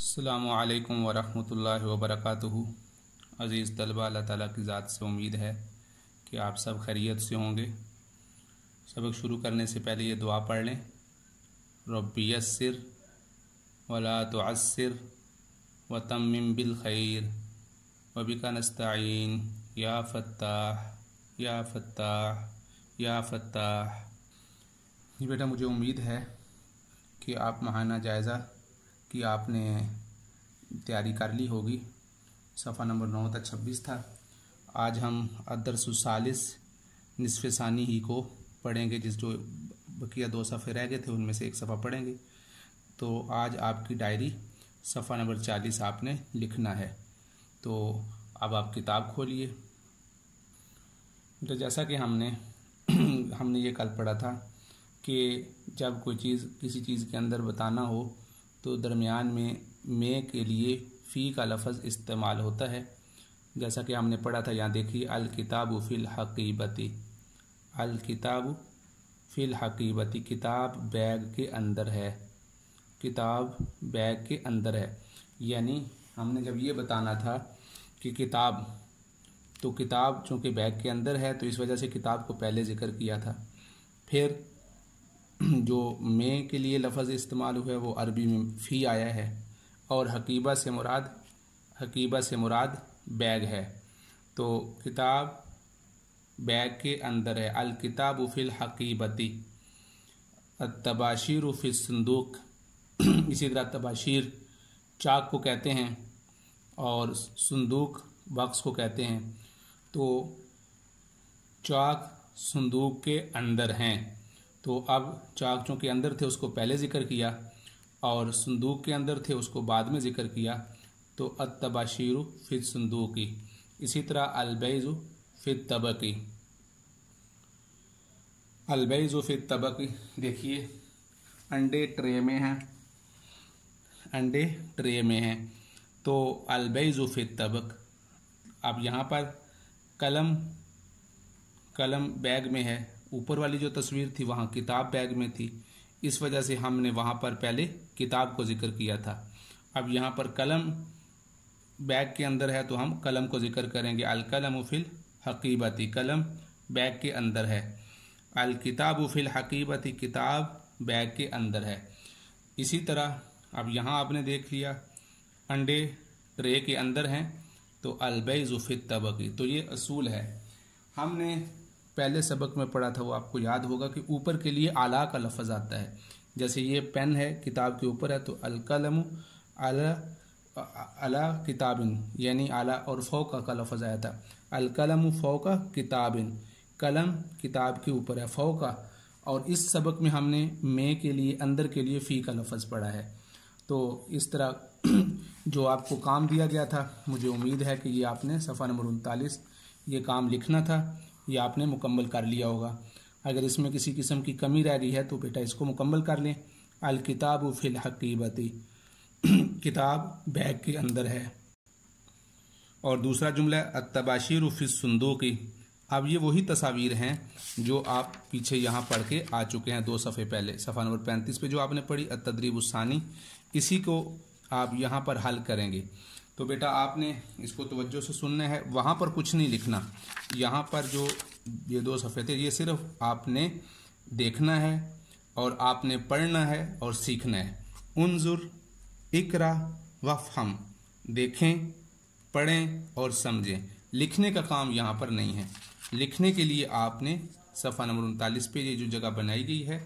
अल्लाम वरम वबरक अज़ीज़ तलबा अल्लाह ताली की ज़ात से उम्मीद है कि आप सब खैरियत से होंगे सबक शुरू करने से पहले ये दुआ पढ़ लें रबियसर वला असर व तमिम बिलखैर वबिका नस्तिन या फ़त्ताह या फ़त्ताह या फ़त्ताह जी बेटा मुझे उम्मीद है कि आप महाना जायज़ा कि आपने तैयारी कर ली होगी सफ़ा नंबर नौ तक छब्बीस था आज हम अदरसालिस नसफ़ सानी ही को पढ़ेंगे जिस जो बकिया दो सफ़े रह गए थे उनमें से एक सफ़ा पढ़ेंगे तो आज आपकी डायरी सफ़ा नंबर चालीस आपने लिखना है तो अब आप किताब खोलिए तो जैसा कि हमने हमने ये कल पढ़ा था कि जब कोई चीज़ किसी चीज़ के अंदर बताना हो तो दरमियान में मे के लिए फ़ी का लफज इस्तेमाल होता है जैसा कि हमने पढ़ा था यहाँ देखिए अलकिताब फ़िल हकीबती अलकिताब फ़िल हकीबती किताब बैग के अंदर है किताब बैग के अंदर है यानी हमने जब ये बताना था कि किताब तो किताब चूँकि बैग के अंदर है तो इस वजह से किताब को पहले ज़िक्र किया था फिर जो मे के लिए लफज इस्तेमाल हुआ है वो अरबी में फ़ी आया है और हकीबा से मुराद हकीबा से मुराद बैग है तो किताब बैग के अंदर है किताब फिल हकीबती तबाशिर फिल संदूक इसी तरह तबाशिर चाक को कहते हैं और संदूक बक्स को कहते हैं तो चाक संदूक के अंदर हैं तो अब चाक चूँकि अंदर थे उसको पहले जिक्र किया और संदूक के अंदर थे उसको बाद में जिक्र किया तो अत तबाशिर फिर संदूकी इसी तरह अलबैज़ फिर तबकी अलबैज़ फिर तबकी देखिए अंडे ट्रे में हैं अंडे ट्रे में हैं तो अलबैज़ फिर तबक अब यहाँ पर कलम कलम बैग में है ऊपर वाली जो तस्वीर थी वहाँ किताब बैग में थी इस वजह से हमने वहाँ पर पहले किताब को जिक्र किया था अब यहाँ पर कलम बैग के अंदर है तो हम कलम को जिक्र करेंगे अलकलम फिल हकीबती कलम बैग के अंदर है अलकिताब फिल हकीबती किताब बैग के अंदर है इसी तरह अब यहाँ आपने देख लिया अंडे ट्रे के अंदर हैं तो अलबई ज़ुफ़ित तबकी तो ये असूल है हमने पहले सबक में पढ़ा था वो आपको याद होगा कि ऊपर के लिए आला का लफज आता है जैसे ये पेन है किताब के ऊपर है तो अलकलम अला अला किताबिन यानी आला और फ़ोका का लफज आया था अलकलम फ़ोका किताबिन कलम किताब के ऊपर है फ़ोका और इस सबक में हमने मे के लिए अंदर के लिए फ़ी का लफज पढ़ा है तो इस तरह जो आपको काम दिया गया था मुझे उम्मीद है कि ये आपने सफ़ा नंबर उनतालीस ये काम लिखना था ये आपने मुकम्मल कर लिया होगा अगर इसमें किसी किस्म की कमी रह गई है तो बेटा इसको मुकम्मल कर लें अलकिताब फिल हकीबती किताब बैग के अंदर है और दूसरा जुमला अतबाशिर फिस संदो की अब ये वही तस्वीर हैं जो आप पीछे यहाँ पढ़ के आ चुके हैं दो सफ़े पहले सफ़ा नंबर पैंतीस पे जो आपने पढ़ी तदरीब इसी को आप यहाँ पर हल करेंगे तो बेटा आपने इसको तवज्जो से सुनना है वहाँ पर कुछ नहीं लिखना यहाँ पर जो ये दो सफ़े थे ये सिर्फ आपने देखना है और आपने पढ़ना है और सीखना है उनजुर इकरा हम देखें पढ़ें और समझें लिखने का काम यहाँ पर नहीं है लिखने के लिए आपने सफ़ा नंबर उनतालीस पे ये जो जगह बनाई गई है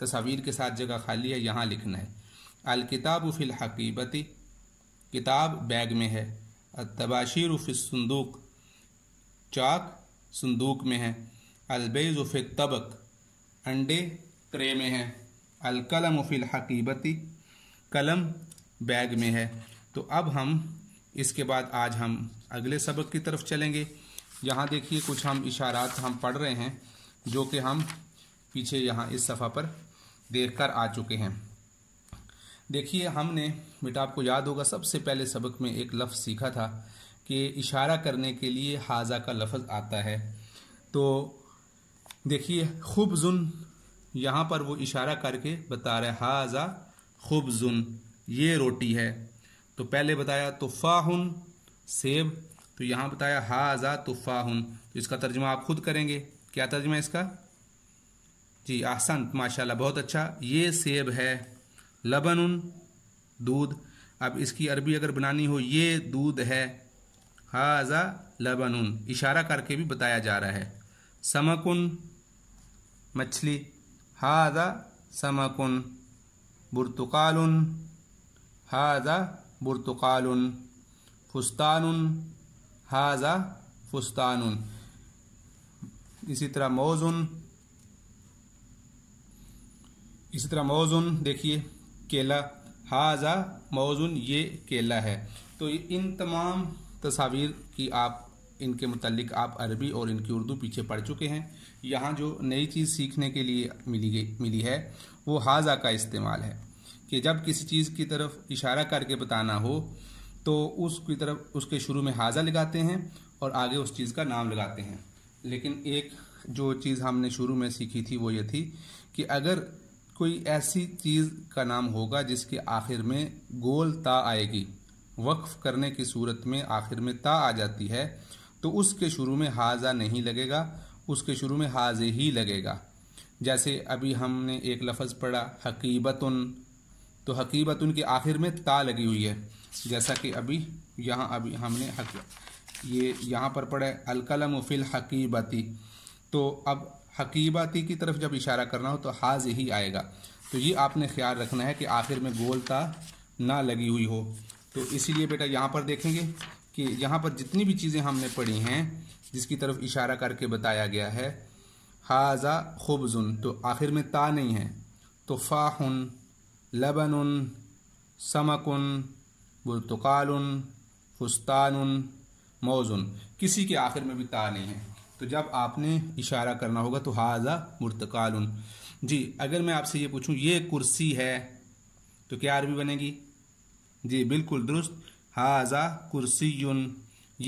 तस्वीर के साथ जगह खाली है यहाँ लिखना है अलकिताब फिलहकीबती किताब बैग में है तबाशिर संदूक चाक संदूक में है अलबेज़ उफ तबक अंडे ट्रे में है अलकलम उफिल हकीबती कलम बैग में है तो अब हम इसके बाद आज हम अगले सबक की तरफ चलेंगे यहाँ देखिए कुछ हम इशारात हम पढ़ रहे हैं जो कि हम पीछे यहाँ इस सफ़ा पर देख कर आ चुके हैं देखिए हमने बेटा आपको याद होगा सबसे पहले सबक में एक लफ्ज़ सीखा था कि इशारा करने के लिए हाजा का लफ्ज़ आता है तो देखिए खूब जुन यहाँ पर वो इशारा करके बता रहे हाजा खूब जुन ये रोटी है तो पहले बताया तुफ़ाहुन सेब तो यहाँ बताया हाजा तुफ़ाहुन तो इसका तर्जमा आप खुद करेंगे क्या तर्जमा इसका जी आसान माशाल्लाह बहुत अच्छा ये सेब है लबन दूध अब इसकी अरबी अगर बनानी हो ये दूध है हाजा लबन इशारा करके भी बताया जा रहा है समकुन मछली हाजा समकुन बुरतकाल हाजा बुरतकाल फुस्तान हाजा फुस्तान इसी तरह मौजुन इसी तरह मौजुन देखिए केला हाजा मौजून ये केला है तो इन तमाम तस्वीर की आप इनके मतलब आप अरबी और इनकी उर्दू पीछे पढ़ चुके हैं यहाँ जो नई चीज़ सीखने के लिए मिली गई मिली है वो हाजा का इस्तेमाल है कि जब किसी चीज़ की तरफ इशारा करके बताना हो तो उसकी तरफ उसके शुरू में हाजा लगाते हैं और आगे उस चीज़ का नाम लगाते हैं लेकिन एक जो चीज़ हमने शुरू में सीखी थी वो ये थी कि अगर कोई ऐसी चीज़ का नाम होगा जिसके आखिर में गोल ता आएगी वक्फ करने की सूरत में आखिर में ता आ जाती है तो उसके शुरू में हाजा नहीं लगेगा उसके शुरू में हाजे ही लगेगा जैसे अभी हमने एक लफज पढ़ा हकीबतन तो हकीबतन के आखिर में ता लगी हुई है जैसा कि अभी यहाँ अभी हमने हक ये यहाँ पर पढ़ा है अलकलम फिल हकीबती तो अब हकीबाती की तरफ जब इशारा करना हो तो हाज ही आएगा तो ये आपने ख्याल रखना है कि आखिर में गोलता ना लगी हुई हो तो इसीलिए बेटा यहाँ पर देखेंगे कि यहाँ पर जितनी भी चीज़ें हमने पढ़ी हैं जिसकी तरफ इशारा करके बताया गया है हाजा खुबजुन तो आखिर में ता नहीं है तो फ़ाहन लबन समकुन बुरतकाल फस्तान मौजुन किसी के आखिर में भी ता नहीं है तो जब आपने इशारा करना होगा तो हाजा मुर्तकाल जी अगर मैं आपसे ये पूछूं ये कुर्सी है तो क्या अरबी बनेगी जी बिल्कुल दुरुस्त हाजा कुर्सी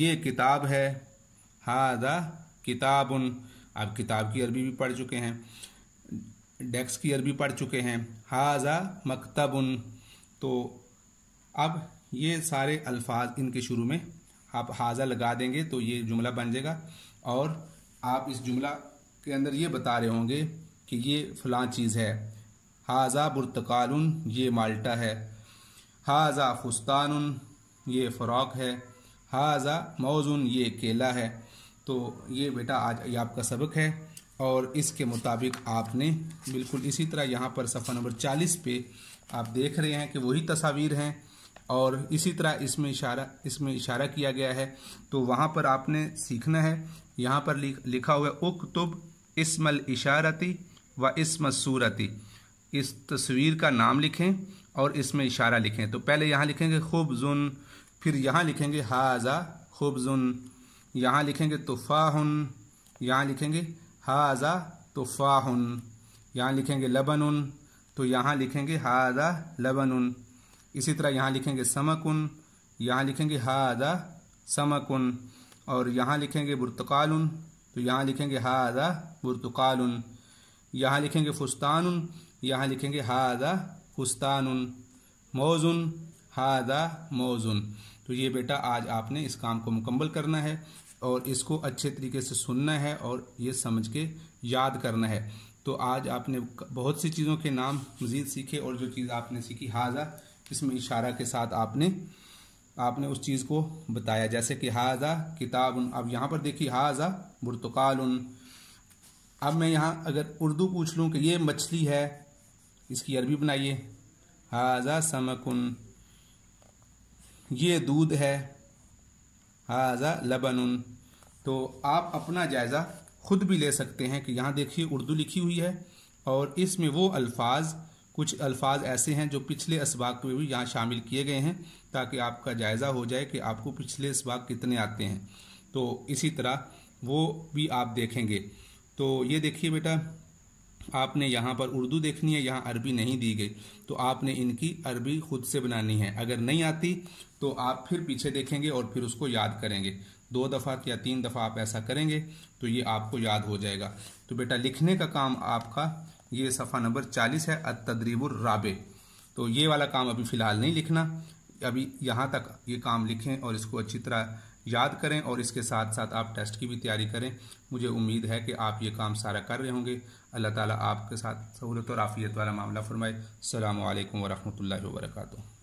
ये किताब है हाजा उन आप किताब की अरबी भी पढ़ चुके हैं डेस्क की अरबी पढ़ चुके हैं हाजा उन तो अब ये सारे अल्फाज इनके शुरू में आप हाजा लगा देंगे तो ये जुमला बन जाएगा और आप इस जुमला के अंदर ये बता रहे होंगे कि ये फ़लाँ चीज़ है हाजा बुरतकाल ये माल्टा है हाजा फुस्तान ये फ़्रॉक है हाजा मौजुन ये केला है तो ये बेटा आज ये आपका सबक है और इसके मुताबिक आपने बिल्कुल इसी तरह यहाँ पर सफ़ा नंबर चालीस पे आप देख रहे हैं कि वही तस्वीर हैं और इसी तरह इसमें इशारा इसमें इशारा किया गया है तो वहाँ पर आपने सीखना है यहाँ पर लिखा हुआ है उकतुब इसमल इशारती व इसम सूरती इस तस्वीर का नाम लिखें और इसमें इशारा लिखें तो पहले यहाँ लिखेंगे खूबजुन फिर यहाँ लिखेंगे हाजा खूबजुन यहाँ लिखेंगे तुफ़ाहन यहाँ लिखेंगे हाजा तुफ़ाहन यहाँ लिखेंगे लबन तो यहाँ लिखेंगे हाजा लबन इसी तरह यहाँ लिखेंगे समकुन यहाँ लिखेंगे हादा समकुन और यहाँ लिखेंगे बुर्तकालुन तो यहाँ लिखेंगे हादा बुर्तकालुन यहाँ लिखेंगे फुस्तान यहाँ लिखेंगे हादा फुस्तानुन मौजुन हादा मौजुन तो ये बेटा आज आपने इस काम को मुकम्मल करना है और इसको अच्छे तरीके से सुनना है और ये समझ के याद करना है तो आज आपने बहुत सी चीज़ों के नाम मज़ीद सीखे और जो चीज़ आपने सीखी हाजा इसमें इशारा के साथ आपने आपने उस चीज़ को बताया जैसे कि हाजा किताब उन अब यहाँ पर देखिए हाजा बुरतकाल उन अब मैं यहाँ अगर उर्दू पूछ लूँ कि ये मछली है इसकी अरबी बनाइए हाजा समकुन ये दूध है हाजा लबन तो आप अपना जायज़ा खुद भी ले सकते हैं कि यहाँ देखिए उर्दू लिखी हुई है और इसमें वो अल्फाज कुछ अल्फाज ऐसे हैं जो पिछले इसबाक में भी यहाँ शामिल किए गए हैं ताकि आपका जायज़ा हो जाए कि आपको पिछले इसबाक कितने आते हैं तो इसी तरह वो भी आप देखेंगे तो ये देखिए बेटा आपने यहाँ पर उर्दू देखनी है यहाँ अरबी नहीं दी गई तो आपने इनकी अरबी खुद से बनानी है अगर नहीं आती तो आप फिर पीछे देखेंगे और फिर उसको याद करेंगे दो दफ़ा या तीन दफ़ा आप ऐसा करेंगे तो ये आपको याद हो जाएगा तो बेटा लिखने का काम आपका ये सफ़ा नंबर चालीस है तदरीबर राबे तो ये वाला काम अभी फ़िलहाल नहीं लिखना अभी यहाँ तक ये काम लिखें और इसको अच्छी तरह याद करें और इसके साथ साथ आप टेस्ट की भी तैयारी करें मुझे उम्मीद है कि आप ये काम सारा कर रहे होंगे अल्लाह ताला आपके साथ सहूलत और आफ़ियत वाला मामला फरमाए अल्लाम वरहमल वर्का